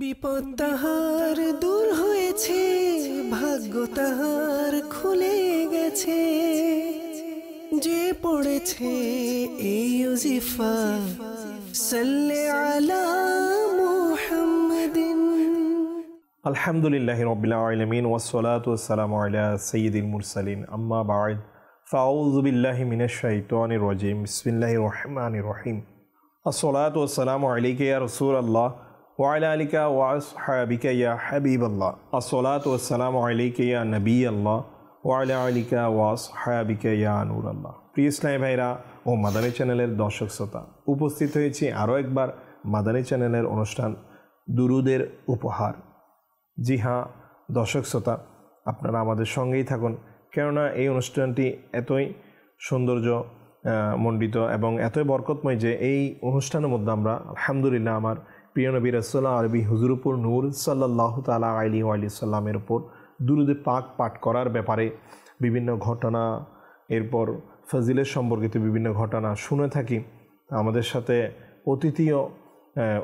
বিপদ তাহার দূর হয়েছে ভাগ্য তাহার খুলে গেছে যে পড়েছে এই ইউজিফা সাল্লে আলা মুহাম্মাদিন আলহামদুলিল্লাহ রবিল আলমিন ওসলাত ওসালাম আলা সঈদিন মুরসালিন আম্মা বাদ ফাউজুবিল্লাহ মিনাশাইতান রজিম বিসমিল্লাহ রহমান রহিম আসসালাত ওসালাম আলিকে রসুল আল্লাহ ওয়াইলা আলিকা আল্লাহ আল্লাহ ওয়াইলা আলিকা ওয়াস আল্লাহ ভাইরা ও মাদানী চ্যানেলের দর্শক শ্রোতা উপস্থিত হয়েছি আরও একবার মাদানী চ্যানেলের অনুষ্ঠান দুরুদের উপহার জি হ্যাঁ দর্শক শ্রোতা আপনারা আমাদের সঙ্গেই থাকুন কেননা এই অনুষ্ঠানটি এতই সৌন্দর্য মণ্ডিত এবং এতই বরকতময় যে এই অনুষ্ঠানের মধ্যে আমরা আলহামদুলিল্লাহ আমার প্রিয় নবী রসোল্লা আরবি হুজুরপুর নূর সাল্লাহ তালা আলী আলি সাল্লামের উপর দুরুদে পাক পাঠ করার ব্যাপারে বিভিন্ন ঘটনা এরপর ফজিলের সম্পর্কিত বিভিন্ন ঘটনা শুনে থাকি আমাদের সাথে অতিথিও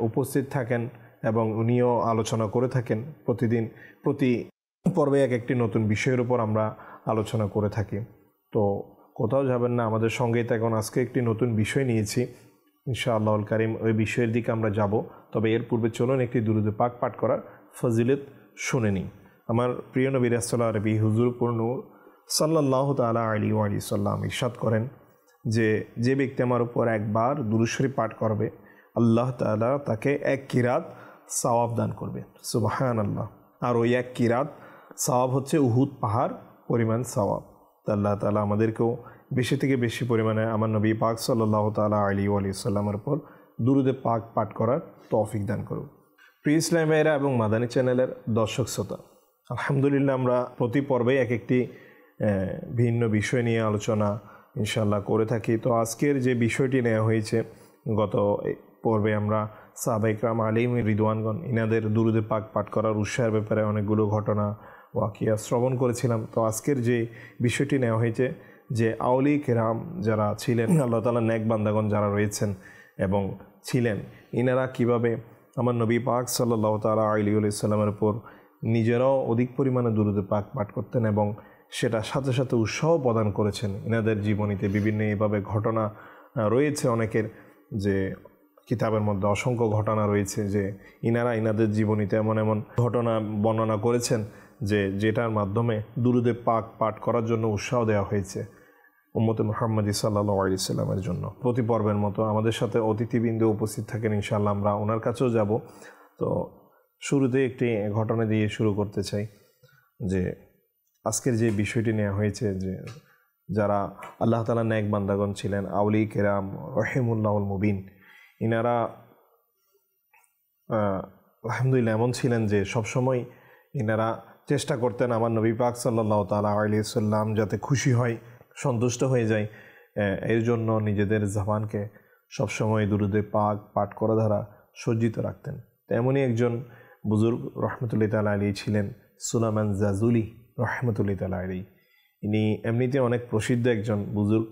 উপস্থিত থাকেন এবং উনিও আলোচনা করে থাকেন প্রতিদিন প্রতি পর্বে এক একটি নতুন বিষয়ের উপর আমরা আলোচনা করে থাকি তো কোথাও যাবেন না আমাদের সঙ্গেই এখন আজকে একটি নতুন বিষয় নিয়েছি ইনশা আল্লাহুল করিম ওই বিষয়ের দিকে আমরা যাব তবে এর পূর্বে চলুন একটি দুরুদে পাক পাঠ করার ফজিলত শুনে নিই আমার প্রিয় নবীর রাসোল্লা রবি হুজুর পূর্ণুর সাল্লাহ তালা আলী আলী সাল্লাম ইরশাদ করেন যে যে ব্যক্তি আমার উপর একবার দুরুশ্বরী পাঠ করবে আল্লাহ তালা তাকে এক কিরাত সওয়াব দান করবে সুবাহান আল্লাহ আর ওই এক কিরাত সওয়াব হচ্ছে উহুদ পাহাড় পরিমাণ সওয়াব তা আল্লাহ তালা আমাদেরকেও বেশি থেকে বেশি পরিমাণে আমার নবী পাক সাল্লাহ তালা আলী আলি সাল্লামের উপর দুরুদে পাক পাঠ করার তৌফিক দান করুক প্রিয় ইসলাম ভাইরা এবং মাদানী চ্যানেলের দর্শক শ্রোতা আলহামদুলিল্লাহ আমরা প্রতি পর্বেই এক একটি ভিন্ন বিষয় নিয়ে আলোচনা ইনশাল্লাহ করে থাকি তো আজকের যে বিষয়টি নেওয়া হয়েছে গত পর্বে আমরা সাবেকরাম আলিম রিদওয়ানগণ ইনাদের দুরুদে পাক পাঠ করার উৎসাহের ব্যাপারে অনেকগুলো ঘটনা ওয়াকিয়া শ্রবণ করেছিলাম তো আজকের যে বিষয়টি নেওয়া হয়েছে যে আউলি কেরাম যারা ছিলেন আল্লাহ তালা নেকবান্দাগণ যারা রয়েছেন এবং ছিলেন ইনারা কিভাবে আমার নবী পাক সাল্লাহ তালা আলী আলাইসাল্লামের উপর নিজেরাও অধিক পরিমাণে দুরুদে পাক পাঠ করতেন এবং সেটা সাথে সাথে উৎসাহ প্রদান করেছেন ইনাদের জীবনীতে বিভিন্ন এভাবে ঘটনা রয়েছে অনেকের যে কিতাবের মধ্যে অসংখ্য ঘটনা রয়েছে যে ইনারা ইনাদের জীবনীতে এমন এমন ঘটনা বর্ণনা করেছেন যে যেটার মাধ্যমে দুরুদেব পাক পাঠ করার জন্য উৎসাহ দেওয়া হয়েছে উম্মতে মোহাম্মদ সাল্লাহ সাল্লামের জন্য প্রতি পর্বের মতো আমাদের সাথে অতিথিবৃন্দ উপস্থিত থাকেন ইনশাল্লাহ আমরা ওনার কাছেও যাব তো শুরুতে একটি ঘটনা দিয়ে শুরু করতে চাই যে আজকের যে বিষয়টি নেওয়া হয়েছে যে যারা আল্লাহ তালা ন্যাক বান্দাগণ ছিলেন আউলি কেরাম রহেমুল্লাহ মুবিন ইনারা আলহামদুলিল্লাহ এমন ছিলেন যে সবসময় ইনারা চেষ্টা করতেন আমার নবী পাক সাল্লাহ তালা আলি সাল্লাম যাতে খুশি হয় সন্তুষ্ট হয়ে যাই এর জন্য নিজেদের জামানকে সবসময় দুরুদে পাক পাঠ করা দ্বারা সজ্জিত রাখতেন তেমনই একজন বুজুর্গ রহমতুল্লি তালা আলী ছিলেন সুলামান জাজুলি রহমতুল্লি তালা আলী ইনি এমনিতে অনেক প্রসিদ্ধ একজন বুজুর্গ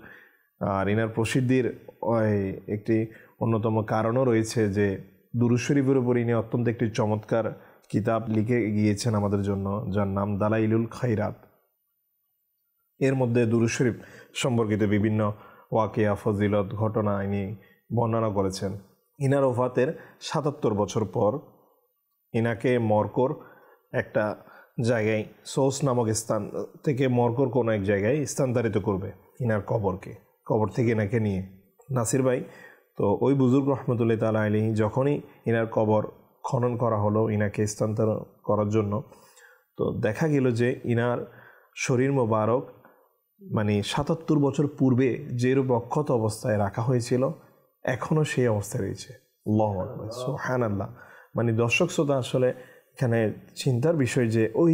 আর এনার প্রসিদ্ধির একটি অন্যতম কারণও রয়েছে যে দুরুশরীফের উপর ইনি অত্যন্ত একটি চমৎকার কিতাব লিখে গিয়েছেন আমাদের জন্য যার নাম দালাইলুল খাইরাত এর মধ্যে দুরু শরীফ সম্পর্কিত বিভিন্ন ওয়াকিয়া ফজিলত ঘটনা ইনি বর্ণনা করেছেন ইনার ওফাতের সাতাত্তর বছর পর ইনাকে মরকর একটা জায়গায় সোস নামক স্থান থেকে মরকর কোনো এক জায়গায় স্থানান্তরিত করবে ইনার কবরকে কবর থেকে ইনাকে নিয়ে নাসির ভাই তো ওই বুজুর্গ রহমতুল্লাহ তালা আলী যখনই ইনার কবর খনন করা হলো ইনাকে স্থানান্তর করার জন্য তো দেখা গেল যে ইনার শরীর মোবারক মানে সাতাত্তর বছর পূর্বে যেরূপ অক্ষত অবস্থায় রাখা হয়েছিল এখনও সেই অবস্থায় রয়েছে হ্যান আল্লাহ মানে দর্শক শ্রোতা আসলে এখানে চিন্তার বিষয় যে ওই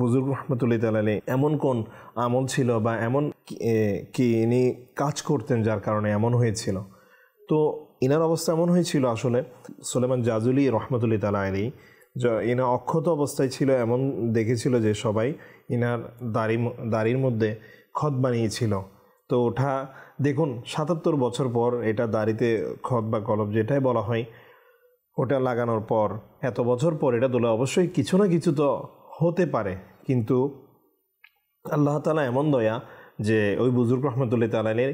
বুজুর্গ রহমতুল্লি তালালে এমন কোন আমল ছিল বা এমন কি ইনি কাজ করতেন যার কারণে এমন হয়েছিল তো ইনার অবস্থা এমন হয়েছিল আসলে সোলেমান জাজুলি রহমতুল্লি তালা আলী ইনা অক্ষত অবস্থায় ছিল এমন দেখেছিল যে সবাই ইনার দাড়ি দাড়ির মধ্যে খত বানিয়েছিল তো ওঠা দেখুন সাতাত্তর বছর পর এটা দাড়িতে খত বা কলম যেটাই বলা হয় ওটা লাগানোর পর এত বছর পর এটা দোলা অবশ্যই কিছু না কিছু তো হতে পারে কিন্তু আল্লাহ তালা এমন দয়া যে ওই বুজুর্গ রহমতুল্লাহ তালানের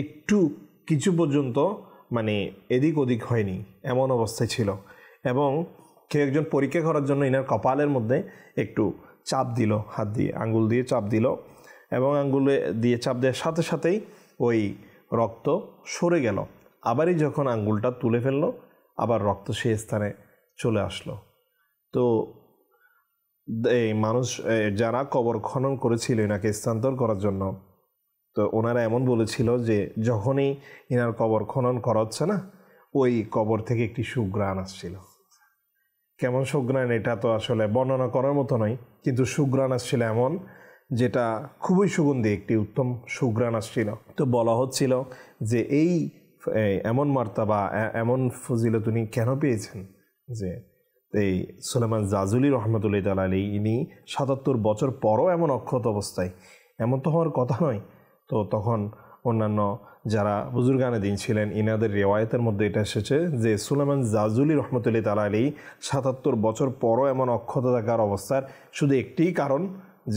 একটু কিছু পর্যন্ত মানে এদিক ওদিক হয়নি এমন অবস্থায় ছিল এবং কেউ একজন পরীক্ষা করার জন্য ইনার কপালের মধ্যে একটু চাপ দিল হাত দিয়ে আঙ্গুল দিয়ে চাপ দিল এবং আঙ্গুলে দিয়ে চাপ দেওয়ার সাথে সাথেই ওই রক্ত সরে গেল আবারই যখন আঙ্গুলটা তুলে ফেলল আবার রক্ত সেই স্থানে চলে আসলো তো এই মানুষ যারা কবর খনন করেছিল এনাকে স্থানান্তর করার জন্য তো ওনারা এমন বলেছিল যে যখনই এনার কবর খনন করা হচ্ছে না ওই কবর থেকে একটি সুগ্রাণ আসছিল কেমন সুগ্রাণ এটা তো আসলে বর্ণনা করার মতো নয় কিন্তু সুগ্রাণ আসছিল এমন যেটা খুবই সুগন্ধি একটি উত্তম সুগ্রাণ আসছিল তো বলা হচ্ছিল যে এই এমন মার্তা বা এমন ফজিলত উনি কেন পেয়েছেন যে এই সুলেমান জাজুলি রহমতুল্লি তালালি ইনি সাতাত্তর বছর পরও এমন অক্ষত অবস্থায় এমন তো হওয়ার কথা নয় তো তখন অন্যান্য যারা বুজুরগানে দিন ছিলেন ইনাদের রেওয়ায়তের মধ্যে এটা এসেছে যে সুলেমান জাজুলি রহমতুল্লি তালালি সাতাত্তর বছর পরও এমন অক্ষত থাকার অবস্থার শুধু একটি কারণ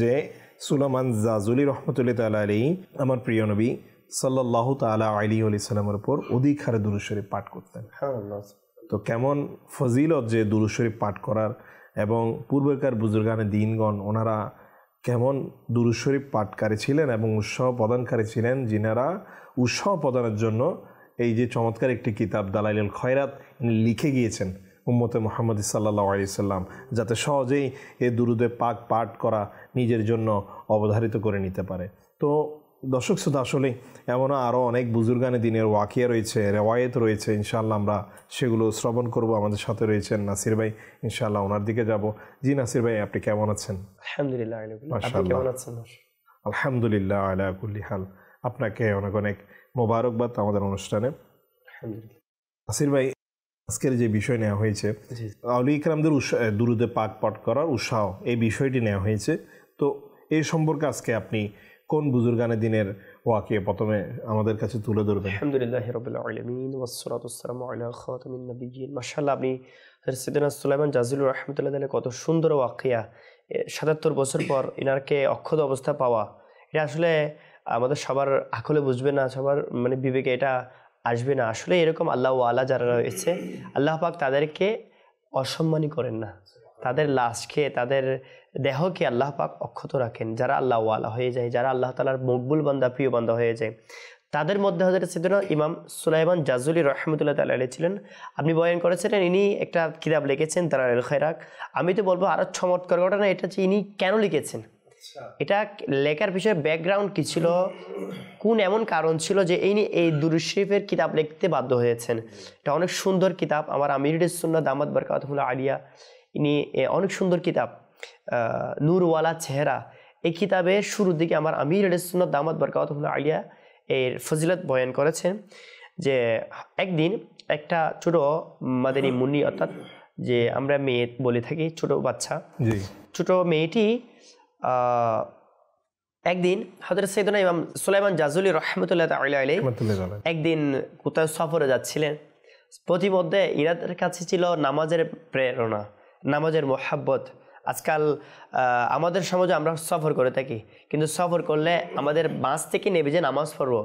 যে সুলামান জাজুলি রহমতুল্লি তালা আলী আমার প্রিয় নবী সাল্লাহ তালা আলী আলি সাল্লামের উপর অধিক হারে দুরুশ্বরী পাঠ করতেন তো কেমন ফজিলত যে দুরুশ্বরী পাঠ করার এবং পূর্বেকার বুজুর্গানে দিনগণ ওনারা কেমন দুরুশ্বরী পাঠকারী ছিলেন এবং উৎসাহ প্রদানকারী ছিলেন যিনারা উৎসাহ প্রদানের জন্য এই যে চমৎকার একটি কিতাব দালাইল খয়রাত লিখে গিয়েছেন উম্মতে মোহাম্মদ সাল্লা আলিয়াল্লাম যাতে সহজেই এ দুরুদে পাক পাঠ করা নিজের জন্য অবধারিত করে নিতে পারে তো দর্শক শুধু আসলে এমনও আরও অনেক বুজুর্গানে দিনের ওয়াকিয়া রয়েছে রেওয়ায়েত রয়েছে ইনশাল্লাহ আমরা সেগুলো শ্রবণ করব আমাদের সাথে রয়েছেন নাসির ভাই ইনশাল্লাহ ওনার দিকে যাব জি নাসির ভাই আপনি কেমন আছেন আলহামদুলিল্লাহ আলহামদুলিল্লাহ হাল আপনাকে অনেক অনেক মোবারকবাদ আমাদের অনুষ্ঠানে নাসির ভাই আজকের যে বিষয় নেওয়া হয়েছে আউলি ইকরামদের দুরুদে পাক পাঠ করার উৎসাহ এই বিষয়টি নেওয়া হয়েছে তো এই সম্পর্কে আজকে আপনি কোন বুজুর্গানে দিনের ওয়াকে প্রথমে আমাদের কাছে তুলে ধরবেন আলহামদুলিল্লাহ রবিল্লা আলমিন ওসরাতাম আল্লাহ খাতামিন নবীজিন মাশাল্লাহ আপনি সিদ্দিনা সুলাইমান জাজিলুর রহমতুল্লাহ কত সুন্দর ওয়াকিয়া সাতাত্তর বছর পর ইনারকে অক্ষত অবস্থা পাওয়া এটা আসলে আমাদের সবার আকলে বুঝবে না সবার মানে বিবেকে এটা আসবে না আসলে এরকম আল্লাহ আল্লাহ যারা রয়েছে আল্লাহ পাক তাদেরকে অসম্মানই করেন না তাদের লাশকে তাদের দেহকে আল্লাহ পাক অক্ষত রাখেন যারা আল্লাহ আল্লাহ হয়ে যায় যারা আল্লাহ তালার মকবুল বান্দা প্রিয় বান্দা হয়ে যায় তাদের মধ্যে হাজার সিদ্দিন ইমাম সুলাইমান জাজুলি রহমতুল্লাহ তাল্লাহ ছিলেন আপনি বয়ান করেছিলেন ইনি একটা কিতাব লিখেছেন তারা খৈরাক আমি তো বলবো আরও চমৎকার ঘটনা এটা যে ইনি কেন লিখেছেন আচ্ছা। এটা লেখার বিষয়ে ব্যাকগ্রাউন্ড কি ছিল কোন এমন কারণ ছিল যে এই নিয়ে এই দুরুশরীফের কিতাব লিখতে বাধ্য হয়েছেন এটা অনেক সুন্দর কিতাব আমার আমিরুল সুন্না দামাত বরকাতহুল্লা আলিয়া ইনি অনেক সুন্দর কিতাব নূরওয়ালা চেহারা এই কিতাবে শুরুর দিকে আমার আমির সুন্না দামাত বরকাতহুল্লা আলিয়া এর ফজিলত বয়ান করেছেন যে একদিন একটা ছোট মাদানী মুন্নি অর্থাৎ যে আমরা মেয়ে বলে থাকি ছোট বাচ্চা ছোট মেয়েটি একদিন হজরত সৈদনা ইমাম সুলাইমান জাজুলি রহমতুল্লাহ একদিন কোথাও সফরে যাচ্ছিলেন প্রতিমধ্যে ইরাদের কাছে ছিল নামাজের প্রেরণা নামাজের মোহাব্বত আজকাল আমাদের সমাজে আমরা সফর করে থাকি কিন্তু সফর করলে আমাদের বাঁশ থেকে নেবে যে নামাজ পড়বো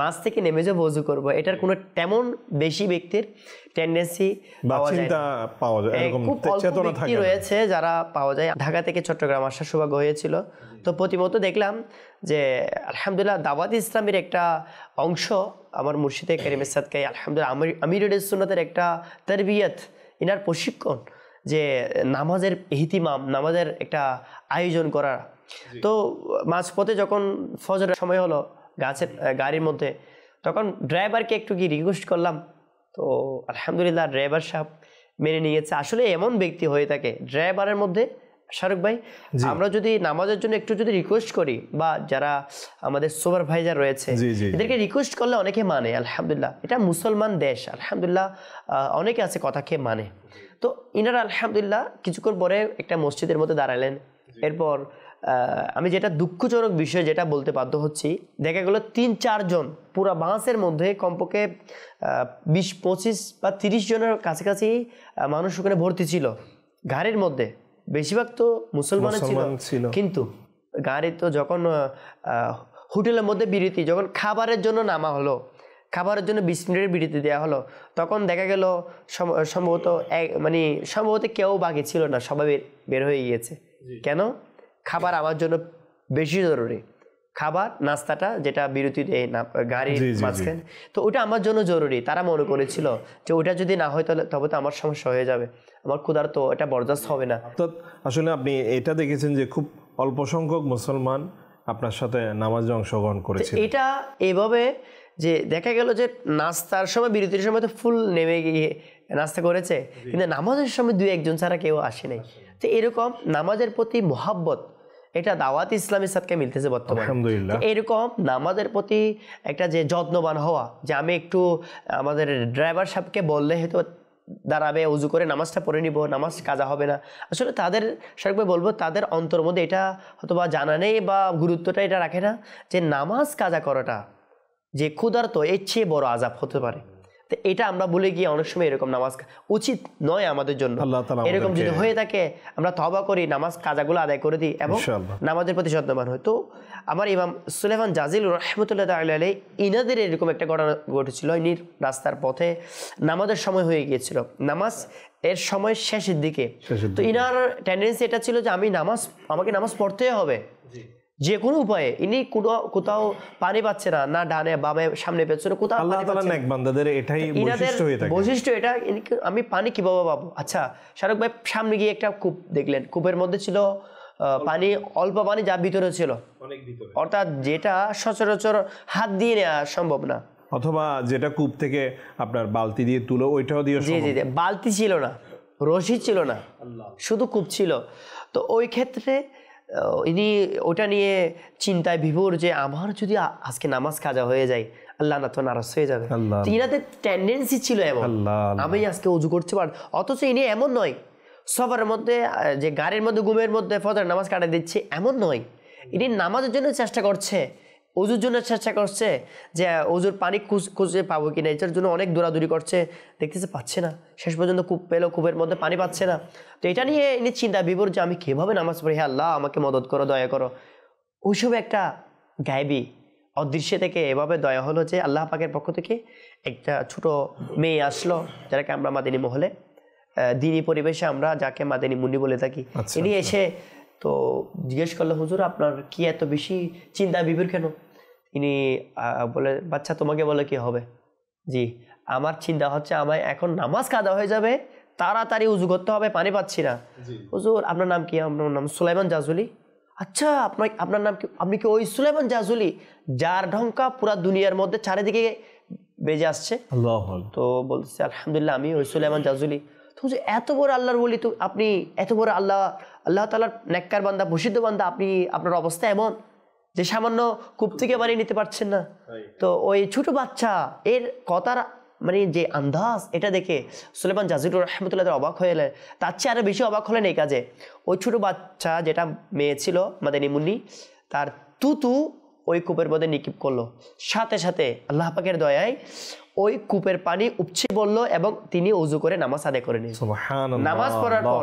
মাছ থেকে নেমে যে বজু করবো এটার কোনো তেমন বেশি ব্যক্তির টেন্ডেন্সি হ্যাঁ, রয়েছে যারা পাওয়া যায় ঢাকা থেকে চট্টগ্রাম আসার সৌভাগ্য হয়েছিল তো প্রতিমতো দেখলাম যে আলহামদুলিল্লাহ দাওয়াত ইসলামের একটা অংশ আমার মুর্শিদে করিমের সাদকে আলহামদুলিল্লাহ আমির সুন্নতের একটা তারবিয়ত ইনার প্রশিক্ষণ যে নামাজের হিতিমাম নামাজের একটা আয়োজন করার তো মাঝপথে যখন ফজরের সময় হলো গাছের গাড়ির মধ্যে তখন ড্রাইভারকে একটু কি রিকোয়েস্ট করলাম তো আলহামদুলিল্লাহ ড্রাইভার সাহেব মেনে নিয়েছে আসলে এমন ব্যক্তি হয়ে থাকে ড্রাইভারের মধ্যে শাহরুখ ভাই আমরা যদি নামাজের জন্য একটু যদি রিকোয়েস্ট করি বা যারা আমাদের সুপারভাইজার রয়েছে এদেরকে রিকোয়েস্ট করলে অনেকে মানে আলহামদুলিল্লাহ এটা মুসলমান দেশ আলহামদুলিল্লাহ অনেকে আছে কথা খেয়ে মানে তো ইনারা আলহামদুলিল্লাহ কিছুক্ষণ পরে একটা মসজিদের মধ্যে দাঁড়ালেন এরপর আমি যেটা দুঃখজনক বিষয় যেটা বলতে বাধ্য হচ্ছি দেখা গেলো তিন চারজন পুরা বাঁশের মধ্যে কমপক্ষে বিশ পঁচিশ বা তিরিশ জনের কাছাকাছি মানুষ ওখানে ভর্তি ছিল গাড়ির মধ্যে বেশিরভাগ তো মুসলমান ছিল কিন্তু গাড়ি তো যখন হোটেলের মধ্যে বিরতি যখন খাবারের জন্য নামা হলো খাবারের জন্য বিশ মিনিটের বিরতি দেওয়া হলো তখন দেখা গেল সম্ভবত মানে সম্ভবত কেউ বাকি ছিল না সবাই বের হয়ে গিয়েছে কেন খাবার আমার জন্য বেশি জরুরি খাবার নাস্তাটা যেটা বিরতিতে গাড়ির মাঝখানে তো ওটা আমার জন্য জরুরি তারা মনে করেছিল যে ওটা যদি না হয় তাহলে তবে তো আমার সমস্যা হয়ে যাবে আমার ক্ষুধার তো এটা বরদাস্ত হবে না তো আসলে আপনি এটা দেখেছেন যে খুব অল্প সংখ্যক মুসলমান আপনার সাথে নামাজে অংশগ্রহণ করেছে এটা এভাবে যে দেখা গেল যে নাস্তার সময় বিরতির সময় তো ফুল নেমে গিয়ে নাস্তা করেছে কিন্তু নামাজের সময় দুই একজন ছাড়া কেউ আসে নাই তো এরকম নামাজের প্রতি মহাব্বত এটা দাওয়াত ইসলামের সাথে মিলতেছে বর্তমানে এরকম নামাজের প্রতি একটা যে যত্নবান হওয়া যে আমি একটু আমাদের ড্রাইভার সাহেবকে বললে হয়তো দাঁড়াবে উজু করে নামাজটা পড়ে নিব নামাজ কাজা হবে না আসলে তাদের সরকার বলবো তাদের অন্তর মধ্যে এটা হয়তো বা জানা নেই বা গুরুত্বটা এটা রাখে না যে নামাজ কাজা করাটা যে ক্ষুধার্ত এর চেয়ে বড় আজাব হতে পারে এটা আমরা বলে গিয়ে অনেক সময় এরকম নামাজ উচিত নয় আমাদের জন্য এরকম যদি হয়ে থাকে আমরা তবা করি নামাজ কাজাগুলো আদায় করে দিই এবং নামাজের প্রতি যত্নবান হয় তো আমার ইমাম সুলেমান জাজিল রহমতুল্লাহ আলাই ইনাদের এরকম একটা ঘটনা ঘটেছিল ইনির রাস্তার পথে নামাজের সময় হয়ে গিয়েছিল নামাজ এর সময় শেষের দিকে তো ইনার টেন্ডেন্সি এটা ছিল যে আমি নামাজ আমাকে নামাজ পড়তে হবে যে কোনো উপায়ে ইনি কোথাও পানি পাচ্ছে না না ডানে বামে সামনে পেছনে কোথাও আল্লাহ তাআলা নেক বান্দাদের এটাই বৈশিষ্ট্য হয়ে থাকে বৈশিষ্ট্য এটা আমি পানি কিভাবে পাবো আচ্ছা শারুক ভাই সামনে গিয়ে একটা কূপ দেখলেন কূপের মধ্যে ছিল পানি অল্প পানি যা ভিতরে ছিল অর্থাৎ যেটা সচরাচর হাত দিয়ে নেওয়া সম্ভব না অথবা যেটা কূপ থেকে আপনার বালতি দিয়ে তুলো ওইটাও দিয়ে জি জি বালতি ছিল না রশি ছিল না শুধু কূপ ছিল তো ওই ক্ষেত্রে ইনি ওটা নিয়ে চিন্তায় বিভোর যে আমার যদি আজকে নামাজ কাজা হয়ে যায় আল্লাহ না তো নারাজ হয়ে যাবে ইনাদের টেন্ডেন্সি ছিল এমন আমি আজকে উজু করতে পার অথচ ইনি এমন নয় সবার মধ্যে যে গাড়ির মধ্যে ঘুমের মধ্যে ফজর নামাজ কাটা দিচ্ছে এমন নয় ইনি নামাজের জন্য চেষ্টা করছে অজুর জন্য চেষ্টা করছে যে অজুর পানি খুঁজ খুঁজে পাবো কিনা এটার জন্য অনেক দৌড়াদৌড়ি করছে দেখতেছে পাচ্ছে না শেষ পর্যন্ত কূপ পেলো কূপের মধ্যে পানি পাচ্ছে না তো এটা নিয়ে এনে চিন্তা বিবর যে আমি কীভাবে নামাজ পড়ি হ্যাঁ আল্লাহ আমাকে মদত করো দয়া করো ওইসব একটা গায়বি অদৃশ্য থেকে এভাবে দয়া হলো যে আল্লাহ পাকের পক্ষ থেকে একটা ছোট মেয়ে আসলো যারাকে আমরা মাদিনী মহলে দিনী পরিবেশে আমরা যাকে মাদিনী মুন্নি বলে থাকি ইনি আচ্ছা, আচ্ছা। এসে তো জিজ্ঞেস করলো হুজুর আপনার কি এত বেশি চিন্তা বিভোর কেন তিনি বলে বাচ্চা তোমাকে বলে কি হবে জি আমার চিন্তা হচ্ছে আমার এখন নামাজ কাদা হয়ে যাবে তাড়াতাড়ি উজু করতে হবে পানি পাচ্ছি না হুজুর আপনার নাম কি আপনার নাম সুলাইমান জাজুলি আচ্ছা আপনার আপনার নাম কি আপনি কি ওই সুলাইমান জাজুলি যার ঢঙ্কা পুরা দুনিয়ার মধ্যে চারিদিকে বেজে আসছে তো বলছে আলহামদুলিল্লাহ আমি ওই সুলাইমান জাজুলি তখন যে এত বড় আল্লাহর বলি তো আপনি এত বড় আল্লাহ আল্লাহ তালার ন্যাক্কার বান্দা ভূষিদ্ধ বান্দা আপনি আপনার অবস্থা এমন যে সামান্য কূপ থেকে বানিয়ে নিতে পারছেন না তো ওই ছোট বাচ্চা এর কথার মানে যে আন্দাজ এটা দেখে সুলেমান জাজিরুর রহমতুল্লাহ অবাক হয়ে এলেন তার চেয়ে আরও বেশি অবাক হলেন এই কাজে ওই ছোট বাচ্চা যেটা মেয়ে ছিল মাদানী মুন্নি তার তুতু ওই কূপের মধ্যে নিক্ষিপ করলো সাথে সাথে আল্লাহ পাকের দয়ায় ওই কূপের পানি উপচে বলল এবং তিনি উজু করে নামাজ আদায় করে নিলেন নামাজ পড়ার পর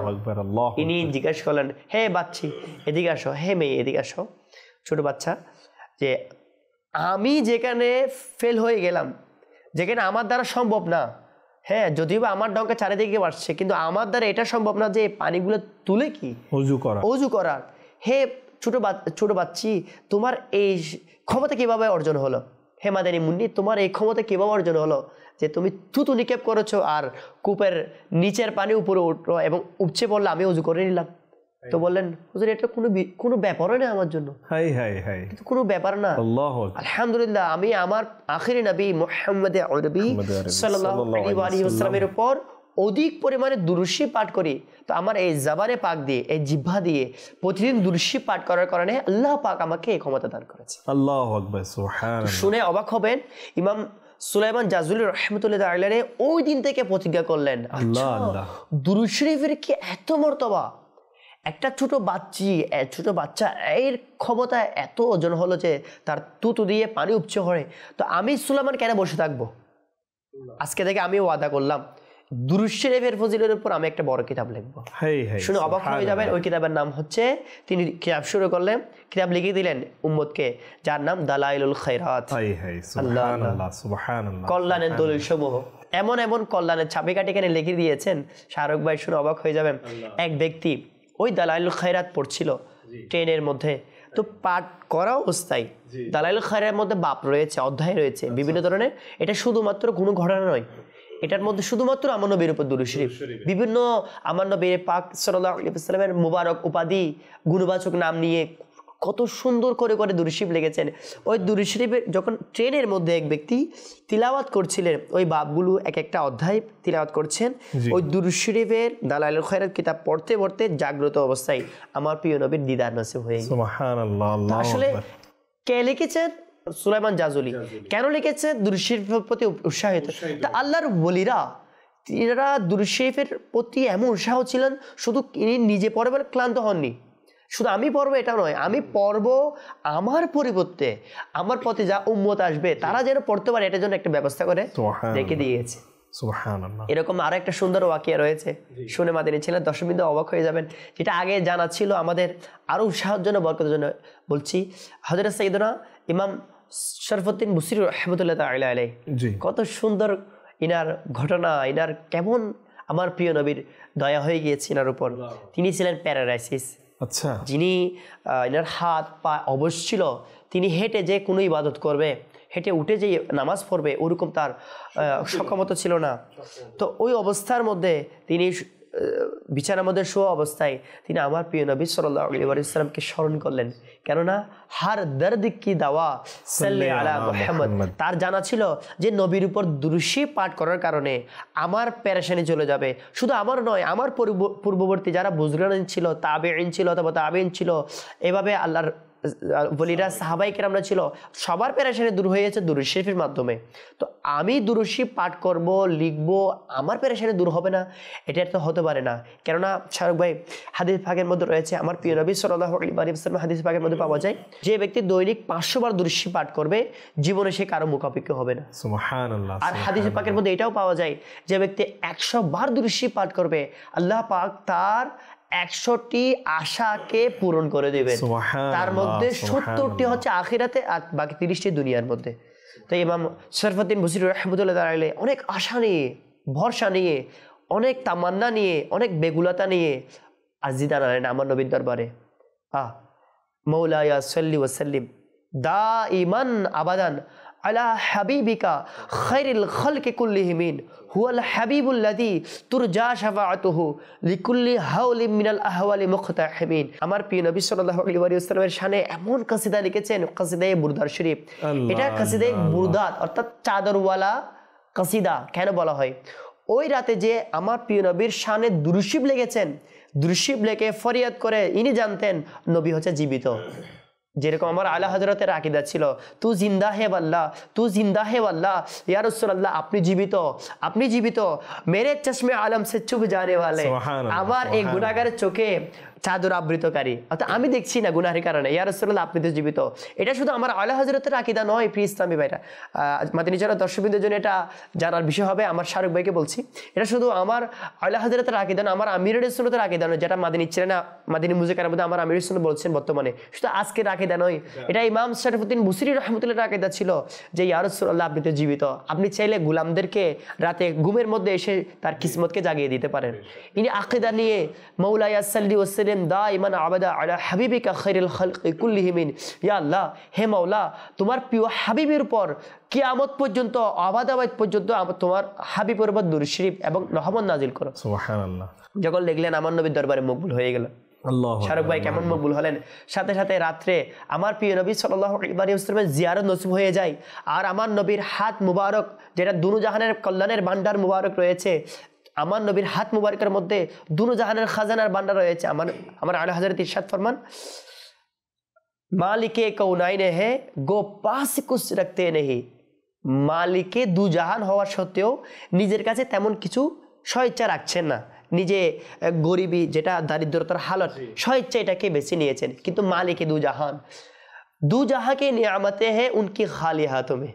ইনি জিজ্ঞেস করলেন হে বাচ্চি এদিকে আসো হে মেয়ে এদিকে আসো ছোট বাচ্চা যে আমি যেখানে ফেল হয়ে গেলাম যেখানে আমার দ্বারা সম্ভব না হ্যাঁ যদিও বা আমার ডঙ্কা চারিদিকে বাড়ছে কিন্তু আমার দ্বারা এটা সম্ভব না যে পানিগুলো তুলে কি অজু করা অজু করার হে ছোট ছোট বাচ্চি তোমার এই ক্ষমতা কিভাবে অর্জন হলো হে মাদানী মুন্নি তোমার এই ক্ষমতা পাওয়ার জন্য হলো যে তুমি থুতু নিক্ষেপ করেছো আর কূপের নিচের পানি উপরে উঠলো এবং উপচে পড়লো আমি উজু করে নিলাম তো বললেন হুজুর এটা কোনো কোনো ব্যাপারও না আমার জন্য হাই হাই হাই কিন্তু কোনো ব্যাপার না আল্লাহ আলহামদুলিল্লাহ আমি আমার আখিরি নবী মোহাম্মদ আরবি সাল্লাল্লাহু আলাইহি ওয়া সাল্লামের উপর অধিক পরিমাণে দুরুশি পাঠ করি তো আমার এই জাবানে পাক দিয়ে এই জিহ্বা দিয়ে প্রতিদিন দুরুশি পাঠ করার কারণে আল্লাহ পাক আমাকে এই ক্ষমতা দান করেছে আল্লাহ শুনে অবাক হবেন ইমাম সুলাইমান জাজুল রহমতুল্লাহ আইলারে ওই দিন থেকে প্রতিজ্ঞা করলেন আচ্ছা, দুরুদ কি এত মর্তবা একটা ছোট বাচ্চি ছোট বাচ্চা এর ক্ষমতা এত ওজন হলো যে তার তুতু দিয়ে পানি উপচে হয় তো আমি সুলাইমান কেন বসে থাকবো আজকে থেকে আমি ওয়াদা করলাম ফজিলের উপর আমি একটা বড় কিতাব লিখবো শুনে অবাক হয়ে যাবেন ওই কিতাবের নাম হচ্ছে তিনি কিতাব শুরু করলেন কিতাব লিখে দিলেন উম্মদকে যার নাম দালাইলুল খৈরাত কল্যাণের দলিল সমূহ এমন এমন কল্যাণের ছাপিকাটি এখানে লিখে দিয়েছেন শাহরুখ ভাই শুনে অবাক হয়ে যাবেন এক ব্যক্তি ওই দালাইলুল খৈরাত পড়ছিল ট্রেনের মধ্যে তো পাঠ করা অবস্থায় দালাইল খায়ের মধ্যে বাপ রয়েছে অধ্যায় রয়েছে আচ্ছা। বিভিন্ন ধরনের এটা শুধুমাত্র কোনো ঘটনা নয় এটার মধ্যে শুধুমাত্র আমার নবীর উপর দুরু শরীফ বিভিন্ন আমার নবীর পাক সাল্লাহ মুবারক উপাধি গুণবাচক নাম নিয়ে কত সুন্দর করে করে দুরুশিব লেগেছেন ওই দুরুশরীফের যখন ট্রেনের মধ্যে এক ব্যক্তি তিলাওয়াত করছিলেন ওই বাপগুলো এক একটা অধ্যায় তিলাওয়াত করছেন ওই দুরুশরীফের দালাল খয়ের কিতাব পড়তে পড়তে জাগ্রত অবস্থায় আমার প্রিয় নবীর দিদার নসিব হয়ে গেল আসলে কে লিখেছেন সুলাইমান জাজুলি কেন লিখেছে দুরুশরীফের প্রতি উৎসাহিত তা আল্লাহর বলিরা তিনারা দুরুশরীফের প্রতি এমন উৎসাহ ছিলেন শুধু ইনি নিজে পড়বেন ক্লান্ত হননি শুধু আমি পড়বো এটা নয় আমি পড়ব আমার পরিবর্তে আমার পথে যা উম্মত আসবে তারা যেন পড়তে পারে এটার জন্য একটা ব্যবস্থা করে রেখে দিয়েছে এরকম আরো একটা সুন্দর ওয়াকিয়া রয়েছে শুনে মাদিনে ছিলেন দশমিন্দু অবাক হয়ে যাবেন যেটা আগে জানা ছিল আমাদের আরো উৎসাহের জন্য বরকতের জন্য বলছি হজরত সঈদনা ইমাম শরফুদ্দিন মুসির রহমতুল্লাহ আলাই কত সুন্দর ইনার ঘটনা ইনার কেমন আমার প্রিয় নবীর দয়া হয়ে গিয়েছে ইনার উপর তিনি ছিলেন প্যারালাইসিস আচ্ছা যিনি ইনার হাত পা অবশ ছিল তিনি হেঁটে যে কোনো ইবাদত করবে হেঁটে উঠে যে নামাজ পড়বে ওরকম তার সক্ষমতা ছিল না তো ওই অবস্থার মধ্যে তিনি বিছানার মধ্যে শো অবস্থায় তিনি আমার প্রিয় নবী সাল্লাহ ইসলামকে স্মরণ করলেন কেননা হার দর্দ কি দাওয়া সাল্লে আলা মোহাম্মদ তার জানা ছিল যে নবীর উপর দুরুষি পাঠ করার কারণে আমার প্যারেশানি চলে যাবে শুধু আমার নয় আমার পূর্ববর্তী যারা বুজরান ছিল তাবে ছিল অথবা তাবেন ছিল এভাবে আল্লাহর বলিরা সাহাবাই আমরা ছিল সবার পেরেশানি দূর হয়েছে দুরুদ শরীফের মাধ্যমে তো আমি দুরুশি পাঠ করব লিখব আমার পেরেশানি দূর হবে না এটা তো হতে পারে না কেননা শাহরুখ ভাই হাদিস ফাঁকের মধ্যে রয়েছে আমার প্রিয় নবী সাল্লাহ হাদিস ফাঁকের মধ্যে পাওয়া যায় যে ব্যক্তি দৈনিক পাঁচশো বার দুরুশি পাঠ করবে জীবনে সে কারো মুখাপেক্ষ হবে না আর হাদিস ফাঁকের মধ্যে এটাও পাওয়া যায় যে ব্যক্তি একশো বার দুরুশি পাঠ করবে আল্লাহ পাক তার একশোটি আশাকে পূরণ করে দেবেন তার মধ্যে সত্তরটি হচ্ছে আখিরাতে আর বাকি তিরিশটি দুনিয়ার মধ্যে তো ইমাম সরফুদ্দিন বসির রহমদুল্লাহ দাঁড়াইলে অনেক আশা নিয়ে ভরসা নিয়ে অনেক তামান্না নিয়ে অনেক বেগুলতা নিয়ে আর জিদা নারায়ণ আমার নবীর দরবারে আহ মৌলায়া সল্লি ওসাল্লিম দা ইমান আবাদান আলা হাবিবিকা খৈরিল খলকে কুল্লি হিমিন হুয়াল হাবিবুল্লাদি তুর যা তুরজা শাফাআতুহ লিকুল্লি হাউলি মিনাল আহওয়ালি মুখতা মুখতাহিমিন আমার প্রিয় নবী সাল্লাল্লাহু আলাইহি ওয়াসাল্লামের শানে এমন কাসিদা লিখেছেন কাসিদায়ে বুরদার শরীফ এটা কাসিদায়ে বুরদাত অর্থাৎ চাদরওয়ালা কাসিদা কেন বলা হয় ওই রাতে যে আমার প্রিয় নবীর শানে দুরুশিব লেগেছেন দুরুশিব লেগে ফরিয়াদ করে ইনি জানতেন নবী হচ্ছে জীবিত যেরকম আমার আলা হজরতের আকিদা ছিল তু জিন্দা হে বাল্লাহ তু জিন্দা হে আল্লাহ রসুল্লাহ আপনি জীবিত আপনি জীবিত মেরে চশমে আলম সে চুপ জানে वाले আবার এই গুণাগারের চোখে চাদর আবৃতকারী অর্থাৎ আমি দেখছি না গুনাহের কারণে ইয়া রসুল্লাহ আপনি তো জীবিত এটা শুধু আমার আলা হজরতের আকিদা নয় ফ্রি ইসলামী ভাইরা মাদিনী নিজেরা দর্শকবিন্দুর জন্য এটা জানার বিষয় হবে আমার শাহরুখ ভাইকে বলছি এটা শুধু আমার আলা হজরতের আকিদা নয় আমার আমির রসুল্লতের আকিদা নয় যেটা মাদিনী ছিলেন না মাদিনী মুজিকার মধ্যে আমার আমির রসুল বলছেন বর্তমানে শুধু আজকের আকিদা নয় এটা ইমাম শরফুদ্দিন বুসিরি রহমতুল্লাহ আকিদা ছিল যে ইয়া রসুল্লাহ আপনি তো জীবিত আপনি চাইলে গুলামদেরকে রাতে ঘুমের মধ্যে এসে তার কিসমতকে জাগিয়ে দিতে পারেন ইনি আকিদা নিয়ে মৌলাই আসাল্লি ওসেন আল্লাহ হে মাওলা তোমার প্রিয় হাবিবের পর কিয়ামত পর্যন্ত আবাদাবাদ পর্যন্ত তোমার হাবিবের উপর দুর শরীফ এবং রহমান নাজিল করো যখন দেখলেন আমার নবীর দরবারে মকবুল হয়ে গেল শাহরুখ ভাই কেমন মকবুল হলেন সাথে সাথে রাত্রে আমার প্রিয় নবী সাল্লাহ ইসলামের জিয়ারত নসিব হয়ে যায় আর আমার নবীর হাত মুবারক যেটা দুনুজাহানের কল্যাণের ভান্ডার মুবারক রয়েছে আমার নবীর হাত মুবারকের মধ্যে দুনো জাহানের খাজানার বান্ডা রয়েছে আমার আমার আলী হাজার ইরশাদ ফরমান মালিকে কৌ কৌনাইনে হে গো পাশ কুস রাখতে নেহি মালিকে দু জাহান হওয়ার সত্ত্বেও নিজের কাছে তেমন কিছু স্বইচ্ছা রাখছেন না নিজে গরিবী যেটা দারিদ্রতার হালত স্বইচ্ছা এটাকে বেছে নিয়েছেন কিন্তু মালিকে দু জাহান দু জাহাকে নিয়ামতে হে উনকি খালি হাত মে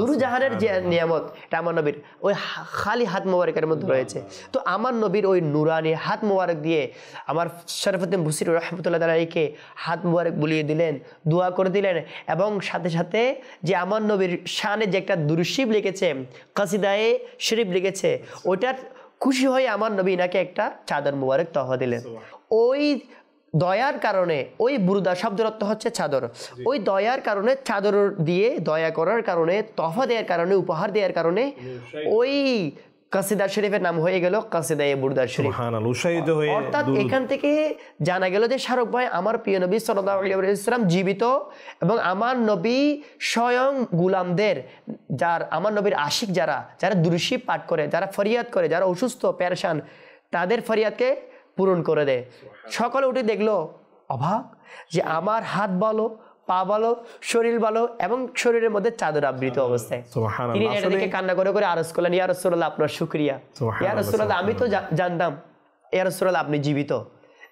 দু জাহানের যে নিয়ামত এটা আমার নবীর ওই খালি হাত মোবারকের মধ্যে রয়েছে তো আমার নবীর ওই নুরানি হাত মোবারক দিয়ে আমার শরফুদ্দিন ভুসির রহমতুল্লাহ তালাইকে হাত মোবারক বুলিয়ে দিলেন দোয়া করে দিলেন এবং সাথে সাথে যে আমার নবীর শানে যে একটা দুরশিব লিখেছে কাসিদায়ে শরীফ লিখেছে ওটার খুশি হয়ে আমার নবী নাকে একটা চাদর মোবারক তহ দিলেন ওই দয়ার কারণে ওই বুরুদা শব্দের অর্থ হচ্ছে চাদর ওই দয়ার কারণে চাদর দিয়ে দয়া করার কারণে তফা দেওয়ার কারণে উপহার দেওয়ার কারণে ওই কাসিদার শরীফের নাম হয়ে গেল কাসিদাই বুরদার শরীফ অর্থাৎ এখান থেকে জানা গেল যে শাহরুখ ভাই আমার প্রিয় নবী ইসলাম জীবিত এবং আমার নবী স্বয়ং গুলামদের যার আমার নবীর আশিক যারা যারা দুরুশি পাঠ করে যারা ফরিয়াদ করে যারা অসুস্থ প্যারসান তাদের ফরিয়াদকে পূরণ করে দেয় সকালে উঠে দেখলো অভাব যে আমার হাত বলো পা বলো শরীর বলো এবং শরীরের মধ্যে চাদর আবৃত অবস্থায় তিনি এটা দেখে কান্না করে করে আরস করলেন ইয়ারসুরাল আপনার শুক্রিয়া ইয়ারসুরাল আমি তো জানতাম ইয়ারসুরাল আপনি জীবিত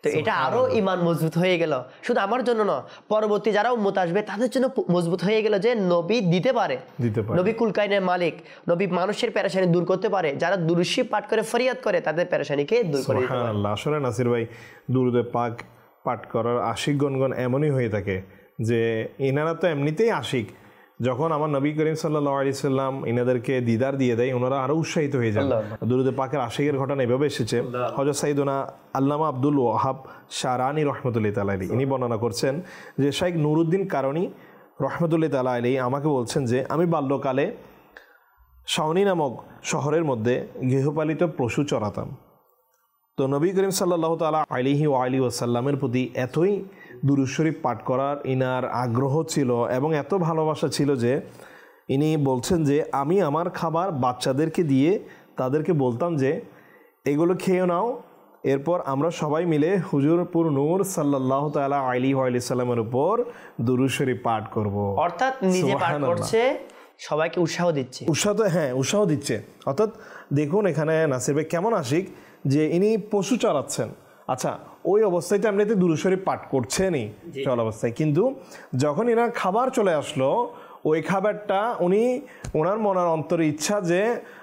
তো এটা আরো ইমান মজবুত হয়ে গেল শুধু আমার জন্য না পরবর্তী যারা উম্মত আসবে তাদের জন্য মজবুত হয়ে গেল যে নবী দিতে পারে নবী কুলকাইনের মালিক নবী মানুষের পেরেশানি দূর করতে পারে যারা দুরুশি পাঠ করে ফরিয়াদ করে তাদের পেরেশানিকে দূর করে আসলে নাসির ভাই দুরুদে পাক পাঠ করার আশিক গনগণ এমনই হয়ে থাকে যে এনারা তো এমনিতেই আশিক যখন আমার নবী করিম সাল্লাহ আলি সাল্লাম ইনাদেরকে দিদার দিয়ে দেয় ওনারা আরও উৎসাহিত হয়ে যান দুরুদে পাকের আশেকের ঘটনা এভাবে এসেছে হজর সাইদুনা আল্লামা আব্দুল ওয়াহাব রানী রহমতুল্লাহ তালাইলি ইনি বর্ণনা করছেন যে শাইক নুরুদ্দিন কারণী রহমতুল্লাহ তালা আলী আমাকে বলছেন যে আমি বাল্যকালে শাওনি নামক শহরের মধ্যে গৃহপালিত পশু চড়াতাম তো নবী করিম সাল্লাহ তালা আলিহি ও আলী ওসাল্লামের প্রতি এতই দুরুশরীফ পাঠ করার ইনার আগ্রহ ছিল এবং এত ভালোবাসা ছিল যে ইনি বলছেন যে আমি আমার খাবার বাচ্চাদেরকে দিয়ে তাদেরকে বলতাম যে এগুলো খেয়ে নাও এরপর আমরা সবাই মিলে হুজুরপুর নূর সাল্লাহ তালা আলী সাল্লামের উপর দুরুশরী পাঠ করব অর্থাৎ নিজে পাঠ করছে সবাইকে উৎসাহ দিচ্ছে উৎসাহ তো হ্যাঁ উৎসাহ দিচ্ছে অর্থাৎ দেখুন এখানে নাসির ভাই কেমন আশিক যে ইনি পশু চড়াচ্ছেন আচ্ছা ওই অবস্থায় তো আমরা এতে দূরস্বরে পাঠ করছেনই চল অবস্থায় কিন্তু যখন এনার খাবার চলে আসলো ওই খাবারটা উনি ওনার মনার অন্তরে ইচ্ছা যে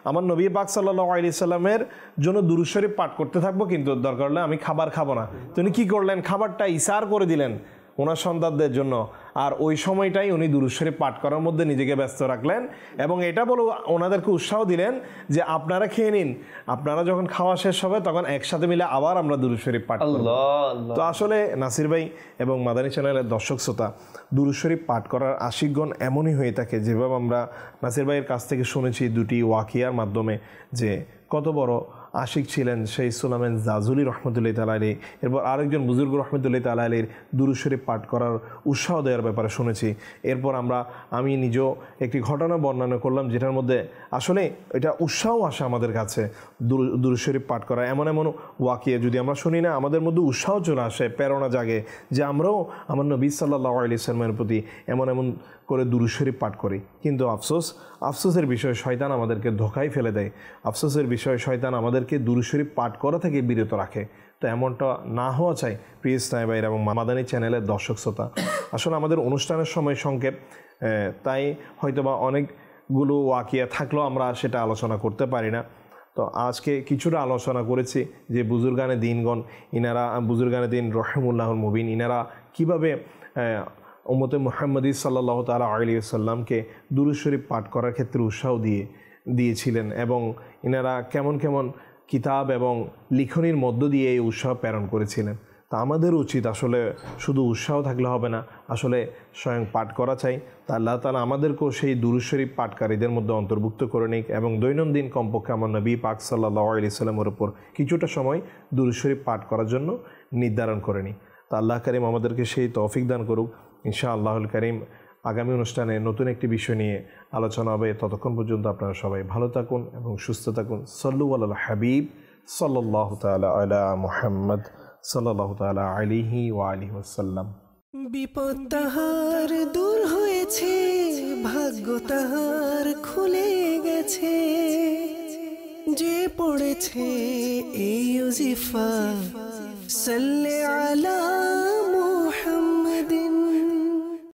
আমার নবী পাক সাল্লাহ আলি সাল্লামের জন্য দুরুশ্বরী পাঠ করতে থাকবো কিন্তু দরকার হলে আমি খাবার খাবো না তো উনি কী করলেন খাবারটা ইসার করে দিলেন ওনার সন্তানদের জন্য আর ওই সময়টাই উনি দুরুশ্বরী পাঠ করার মধ্যে নিজেকে ব্যস্ত রাখলেন এবং এটা বলে ওনাদেরকে উৎসাহ দিলেন যে আপনারা খেয়ে নিন আপনারা যখন খাওয়া শেষ হবে তখন একসাথে মিলে আবার আমরা দুরুশ্বরী পাঠ তো আসলে নাসির ভাই এবং মাদানী চ্যানেলের দর্শক শ্রোতা দুরুশ্বরী পাঠ করার আশিকগণ এমনই হয়ে থাকে যেভাবে আমরা নাসির ভাইয়ের কাছ থেকে শুনেছি দুটি ওয়াকিয়ার মাধ্যমে যে কত বড় আশিক ছিলেন সেই সুলামেন জাজুলি রহমতুল্লাহ তালালি এরপর আরেকজন বুজুর্গ রহমতুল্লাহ তালালির দুরুশ্বরী পাঠ করার উৎসাহ দেওয়ার ব্যাপারে শুনেছি এরপর আমরা আমি নিজেও একটি ঘটনা বর্ণনা করলাম যেটার মধ্যে আসলে এটা উৎসাহ আসে আমাদের কাছে দুরু শরীফ পাঠ করা এমন এমন ওয়াকিয়ে যদি আমরা শুনি না আমাদের মধ্যে উৎসাহ চলে আসে প্রেরণা জাগে যে আমরাও আমার নবী সাল্লাহ আলি সাল্লামের প্রতি এমন এমন করে দুরু শরীফ পাঠ করি কিন্তু আফসোস আফসোসের বিষয়ে শয়তান আমাদেরকে ধোকায় ফেলে দেয় আফসোসের বিষয়ে শয়তান আমাদেরকে দুরু শরীফ পাঠ করা থেকে বিরত রাখে তো এমনটা না হওয়া চাই প্রিয় স্নাইবাইর এবং মামাদানি চ্যানেলের দর্শক শ্রোতা আসলে আমাদের অনুষ্ঠানের সময় সংক্ষেপ তাই হয়তোবা অনেকগুলো ওয়াকিয়া থাকলেও আমরা সেটা আলোচনা করতে পারি না তো আজকে কিছুটা আলোচনা করেছি যে বুজুর্গানে দিনগণ ইনারা বুজুর্গানে দিন রহেমুল্লাহুল মুবিন ইনারা কিভাবে ওমতে মোহাম্মদী সাল্লাহ তালা আলী সাল্লামকে দুরুশরীফ পাঠ করার ক্ষেত্রে উৎসাহ দিয়ে দিয়েছিলেন এবং ইনারা কেমন কেমন কিতাব এবং লিখনির মধ্য দিয়ে এই উৎসাহ প্রেরণ করেছিলেন তা আমাদের উচিত আসলে শুধু উৎসাহ থাকলে হবে না আসলে স্বয়ং পাঠ করা চাই তা আল্লাহ তালা আমাদেরকেও সেই দুরুশরীফ পাঠকারীদের মধ্যে অন্তর্ভুক্ত করে নিক এবং দৈনন্দিন কমপক্ষে আমার নবী পাক সাল্লা আলি সাল্লামের ওপর কিছুটা সময় দুরুশরীফ পাঠ করার জন্য নির্ধারণ করে নিই তা আল্লাহ করিম আমাদেরকে সেই তৌফিক দান করুক ইনশা আল্লাহুল করিম আগামী অনুষ্ঠানে নতুন একটি বিষয় নিয়ে আলোচনা হবে ততক্ষণ পর্যন্ত আপনারা সবাই ভালো থাকুন এবং সুস্থ থাকুন সল্লু আল হাবিব সাল্লাহ তালা আলা মুহাম্মদ সাল্লাহ আলিহি ও বিপদ তাহার দূর হয়েছে ভাগ্য তাহার খুলে গেছে যে পড়েছে এই সাল্লে আলা